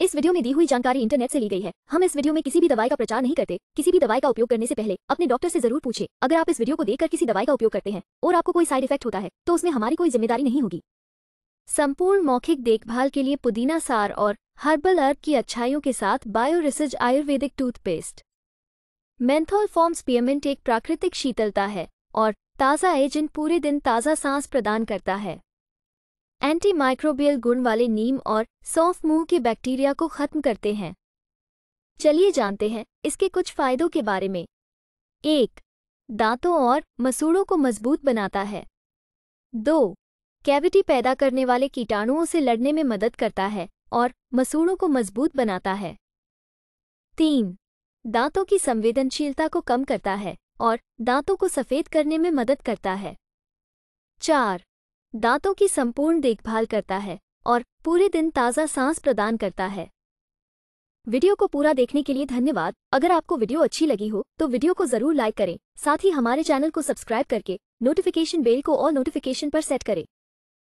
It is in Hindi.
इस वीडियो में दी हुई जानकारी इंटरनेट से ली गई है हम इस वीडियो में किसी भी दवाई का प्रचार नहीं करते किसी भी दवाई का उपयोग करने से पहले अपने डॉक्टर से जरूर पूछे अगर आप इस वीडियो को देखकर किसी दवाई का उपयोग करते हैं और आपको कोई साइड इफेक्ट होता है तो उसमें हमारी कोई जिम्मेदारी नहीं होगी संपूर्ण मौखिक देखभाल के लिए पुदीना सार और हर्बल अर्ब की अच्छाइयों के साथ बायोरिसज Ayurvedic toothpaste menthol form spearmint एक प्राकृतिक शीतलता है और ताज़ा एजेंट पूरे दिन ताज़ा सांस प्रदान करता है एंटीमाइक्रोबियल गुण वाले नीम और सौंफ मुंह के बैक्टीरिया को खत्म करते हैं चलिए जानते हैं इसके कुछ फायदों के बारे में एक दांतों और मसूड़ों को मजबूत बनाता है दो कैविटी पैदा करने वाले कीटाणुओं से लड़ने में मदद करता है और मसूड़ों को मजबूत बनाता है तीन दांतों की संवेदनशीलता को कम करता है और दांतों को सफ़ेद करने में मदद करता है चार दांतों की संपूर्ण देखभाल करता है और पूरे दिन ताज़ा सांस प्रदान करता है वीडियो को पूरा देखने के लिए धन्यवाद अगर आपको वीडियो अच्छी लगी हो तो वीडियो को जरूर लाइक करें साथ ही हमारे चैनल को सब्सक्राइब करके नोटिफिकेशन बेल को और नोटिफिकेशन पर सेट करें